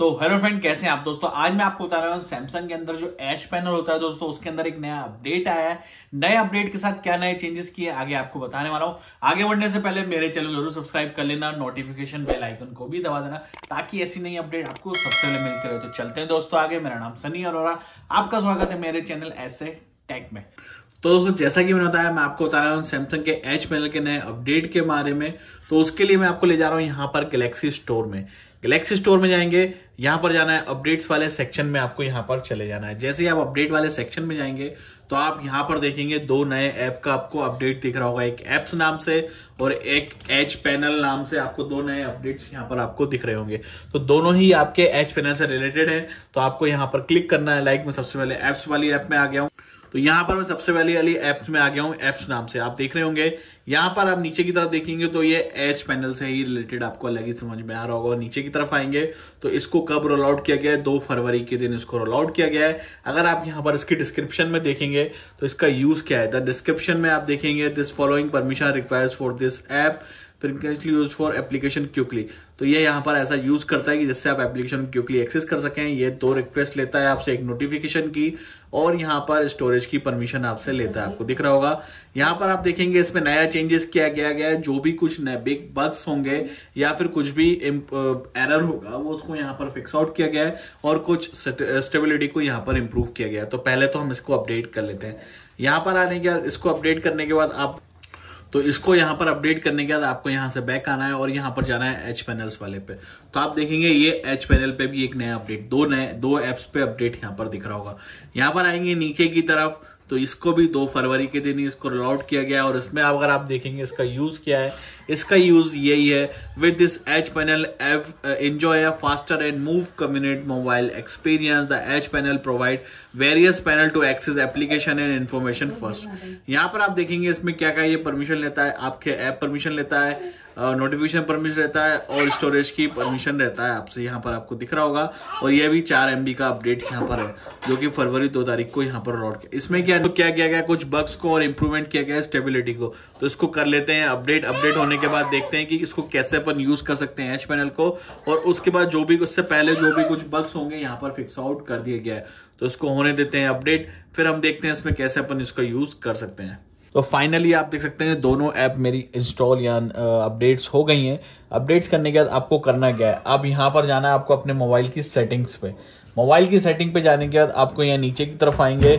तो hello friend कैसे हैं आप दोस्तों आज मैं आपको बता रहा हूँ सैमसंग के अंदर जो एच पैनल होता है दोस्तों उसके अंदर एक नया अपडेट आया है नए अपडेट के साथ क्या नए चेंजेस किए आगे आपको बताने वाला हूँ आगे बढ़ने से पहले मेरे चैनल जरूर सब्सक्राइब कर लेना नोटिफिकेशन बेल आइकन को भी दबा देना ताकि ऐसी नई अपडेट आपको सबसे पहले मिलते रहे तो चलते हैं दोस्तों आगे मेरा नाम सनी अरोरा आपका स्वागत है मेरे चैनल ऐसे टैक में तो दोस्तों जैसा कि मैंने बताया मैं आपको बता रहा हूँ सैमसंग के एच पैनल के नए अपडेट के बारे में तो उसके लिए मैं आपको ले जा रहा हूँ यहाँ पर गैलेक्सी स्टोर में गैलेक्सी स्टोर में जाएंगे यहां पर जाना है अपडेट्स वाले सेक्शन में आपको यहां पर चले जाना है जैसे ही आप अपडेट वाले सेक्शन में जाएंगे तो आप यहाँ पर देखेंगे दो नए ऐप का आपको अपडेट दिख रहा होगा एक एप्स नाम से और एक एच पैनल नाम से आपको दो नए अपडेट्स यहाँ पर आपको दिख रहे होंगे तो दोनों ही आपके एच पैनल से रिलेटेड है तो आपको यहाँ पर क्लिक करना है लाइक में सबसे पहले एप्स वाली ऐप में आ गया हूँ तो यहां पर मैं सबसे पहले वाली एप्स में आ गया हूं एप्स नाम से आप देख रहे होंगे यहां पर आप नीचे की तरफ देखेंगे तो ये एच पैनल से ही रिलेटेड आपको अलग ही समझ में आ रहा होगा और नीचे की तरफ आएंगे तो इसको कब रोल आउट किया गया है दो फरवरी के दिन इसको रोल आउट किया गया है अगर आप यहाँ पर इसकी डिस्क्रिप्शन में देखेंगे तो इसका यूज क्या है द डिस्क्रिप्शन में आप देखेंगे this following permission requires for this app फिर कैशली यूज फॉर एप्लीकेशन क्यूकली तो ये यहाँ पर ऐसा यूज करता है कि जिससे आप एप्लीकेशन क्यूकली एक्सेस कर सकें ये दो रिक्वेस्ट लेता है आपसे एक नोटिफिकेशन की और यहाँ पर स्टोरेज की परमिशन आपसे लेता है आपको दिख रहा होगा यहाँ पर आप देखेंगे इसमें नया चेंजेस किया गया है जो भी कुछ नए बिग बग्स होंगे या फिर कुछ भी एरर uh, होगा वो उसको यहाँ पर फिक्स आउट किया गया है और कुछ स्टेबिलिटी uh, को यहाँ पर इम्प्रूव किया गया तो पहले तो हम इसको अपडेट कर लेते हैं यहाँ पर आने के इसको अपडेट करने के बाद आप तो इसको यहां पर अपडेट करने के बाद आपको यहां से बैक आना है और यहां पर जाना है एच पैनल्स वाले पे तो आप देखेंगे ये एच पैनल पे भी एक नया अपडेट दो नए दो एप्स पे अपडेट यहाँ पर दिख रहा होगा यहां पर आएंगे नीचे की तरफ तो इसको भी दो फरवरी के दिन ही इसको रोल आउट किया गया और इसमें अगर आप देखेंगे इसका यूज़ क्या है इसका यूज़ यही है विद दिस एच पैनल एव a faster and more convenient mobile experience the edge panel provide various panel to access application and information first यहाँ पर आप देखेंगे इसमें क्या क्या ये परमिशन लेता है आपके ऐप परमिशन लेता है नोटिफिकेशन परमिशन रहता है और स्टोरेज की परमिशन रहता है आपसे यहाँ पर आपको दिख रहा होगा और यह भी चार एम का अपडेट यहाँ पर है जो कि फरवरी दो तारीख को यहाँ पर रोड इसमें क्या तो क्या किया गया कुछ बग्स को और इम्प्रूवमेंट किया गया स्टेबिलिटी को तो इसको कर लेते हैं अपडेट अपडेट होने के बाद देखते हैं कि इसको कैसे अपन यूज कर सकते हैं एच पैनल को और उसके बाद जो भी उससे पहले जो भी कुछ बग्स होंगे यहाँ पर फिक्स आउट कर दिया गया है तो इसको होने देते हैं अपडेट फिर हम देखते हैं इसमें कैसे अपन इसका यूज कर सकते हैं तो फाइनली आप देख सकते हैं दोनों ऐप मेरी इंस्टॉल या अपडेट्स हो गई हैं अपडेट्स करने के बाद आपको करना क्या है अब यहाँ पर जाना है आपको अपने मोबाइल की सेटिंग्स पे मोबाइल की सेटिंग पे जाने के बाद आपको यहाँ नीचे की तरफ आएंगे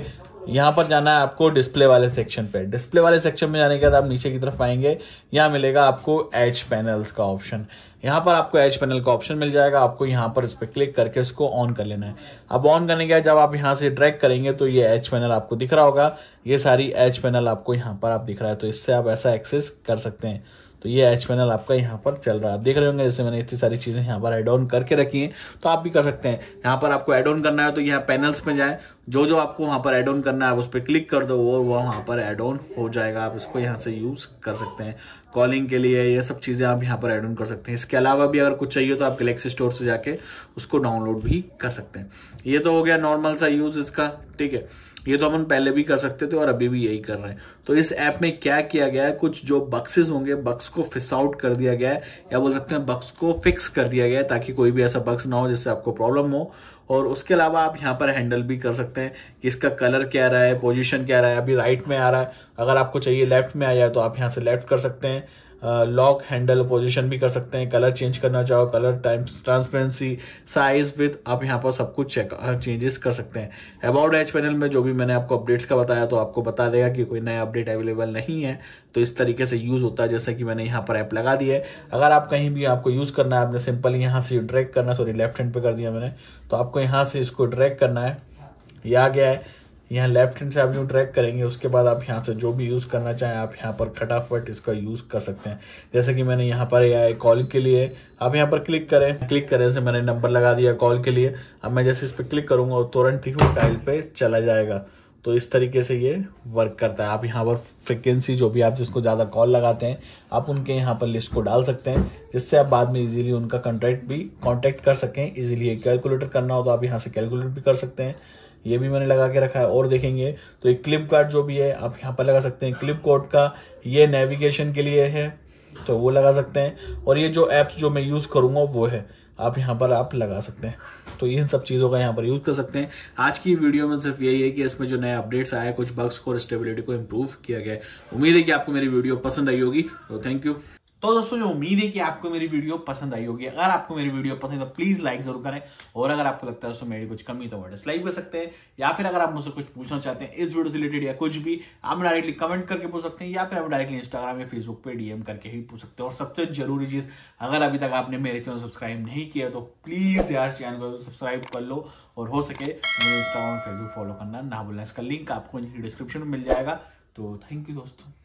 यहाँ पर जाना है आपको डिस्प्ले वाले सेक्शन पे डिस्प्ले वाले सेक्शन में जाने के बाद आप नीचे की तरफ आएंगे यहाँ मिलेगा आपको एच पैनल्स का ऑप्शन यहाँ पर आपको एच पैनल का ऑप्शन मिल जाएगा आपको यहाँ पर इस पर क्लिक करके इसको ऑन कर लेना है अब ऑन करने के बाद जब आप यहाँ से ड्रैग करेंगे तो ये एच पैनल आपको दिख रहा होगा ये सारी एच पैनल आपको यहाँ पर आप दिख रहा है तो इससे आप ऐसा एक्सेस कर सकते हैं तो ये एच पैनल आपका यहाँ पर चल रहा है आप देख रहे होंगे जैसे मैंने इतनी सारी चीज़ें यहाँ पर एड ऑन करके रखी हैं तो आप भी कर सकते हैं यहाँ पर आपको एड ऑन करना है तो यहाँ पैनल्स में जाए जो जो आपको वहां पर ऐड ऑन करना है आप उस पर क्लिक कर दो और वह वहां पर एड ऑन हो जाएगा आप इसको यहां से यूज़ कर सकते हैं कॉलिंग के लिए ये सब चीज़ें आप यहाँ पर एड ऑन कर सकते हैं इसके अलावा भी अगर कुछ चाहिए तो आप गलेक्सी स्टोर से जाके उसको डाउनलोड भी कर सकते हैं ये तो हो गया नॉर्मल सा यूज़ इसका ठीक है ये तो अपन पहले भी कर सकते थे और अभी भी यही कर रहे हैं तो इस ऐप में क्या किया गया है कुछ जो बक्सेस होंगे बक्स को फिस आउट कर दिया गया है या बोल सकते हैं बक्स को फिक्स कर दिया गया है ताकि कोई भी ऐसा बक्स ना हो जिससे आपको प्रॉब्लम हो और उसके अलावा आप यहाँ पर हैंडल भी कर सकते हैं कि इसका कलर क्या रहा है पोजीशन क्या रहा है अभी राइट में आ रहा है अगर आपको चाहिए लेफ्ट में आ जाए तो आप यहाँ से लेफ्ट कर सकते हैं लॉक हैंडल पोजीशन भी कर सकते हैं कलर चेंज करना चाहो colour time transparency size width आप यहाँ पर सब कुछ चेक चेंजेस कर सकते हैं अबाउट एच पैनल में जो भी मैंने आपको अपडेट्स का बताया तो आपको बता देगा कि कोई नया अपडेट अवेलेबल नहीं है तो इस तरीके से यूज़ होता है जैसे कि मैंने यहाँ पर ऐप लगा दी है अगर आप कहीं भी आपको यूज़ करना है आपने सिंपल यहाँ से ड्रैक करना सॉरी लेफ्ट हैंड पे कर दिया मैंने तो आपको यहाँ से इसको ड्रैक करना है या आ गया है यहाँ लेफ्ट हैंड से आप जो ट्रैक करेंगे उसके बाद आप यहाँ से जो भी यूज़ करना चाहें आप यहाँ पर खटाफट इसका यूज़ कर सकते हैं जैसे कि मैंने यहाँ पर आया कॉल के लिए आप यहाँ पर क्लिक करें क्लिक करें से मैंने नंबर लगा दिया कॉल के लिए अब मैं जैसे इस पर क्लिक करूँगा और तुरंत ही वो टाइल पर चला जाएगा तो इस तरीके से ये वर्क करता है आप यहाँ पर फ्रिक्वेंसी जो भी आप जिसको ज़्यादा कॉल लगाते हैं आप उनके यहाँ पर लिस्ट को डाल सकते हैं जिससे आप बाद में इजीली उनका कॉन्ट्रैक्ट भी कॉन्टैक्ट कर सकें इजीली कैलकुलेटर करना हो तो आप यहाँ से कैलकुलेट भी कर सकते हैं ये भी मैंने लगा के रखा है और देखेंगे तो ये क्लिप कार्ड जो भी है आप यहाँ पर लगा सकते हैं क्लिप कोड का ये नेविगेशन के लिए है तो वो लगा सकते हैं और ये जो ऐप्स जो मैं यूज़ करूंगा वो है आप यहाँ पर आप लगा सकते हैं तो इन सब चीज़ों का यहाँ पर यूज़ कर सकते हैं आज की वीडियो में सिर्फ यही है कि इसमें जो नए अपडेट्स आए कुछ बग्स को और स्टेबिलिटी को इम्प्रूव किया गया है उम्मीद है कि आपको मेरी वीडियो पसंद आई होगी तो थैंक यू तो दोस्तों जो उम्मीद है कि आपको मेरी वीडियो पसंद आई होगी अगर आपको मेरी वीडियो पसंद है तो प्लीज लाइक जरूर करें और अगर आपको लगता है दोस्तों मेरी कुछ कमी तो डिसलाइक कर सकते हैं या फिर अगर आप मुझसे कुछ पूछना चाहते हैं इस वीडियो से रिलेटेड या कुछ भी आप डायरेक्टली कमेंट करके पूछ सकते हैं या फिर आप डायरेक्टली इंस्टाग्राम या फेसबुक पर डीएम करके ही पूछ सकते हैं और सबसे जरूरी चीज अगर अभी तक आपने मेरे चैनल सब्सक्राइब नहीं किया तो प्लीज यार चैनल को सब्सक्राइब कर लो और हो सके मेरे इंस्टाग्राम फेसबुक फॉलो करना ना भूलना इसका लिंक आपको डिस्क्रिप्शन में मिल जाएगा तो थैंक यू दोस्तों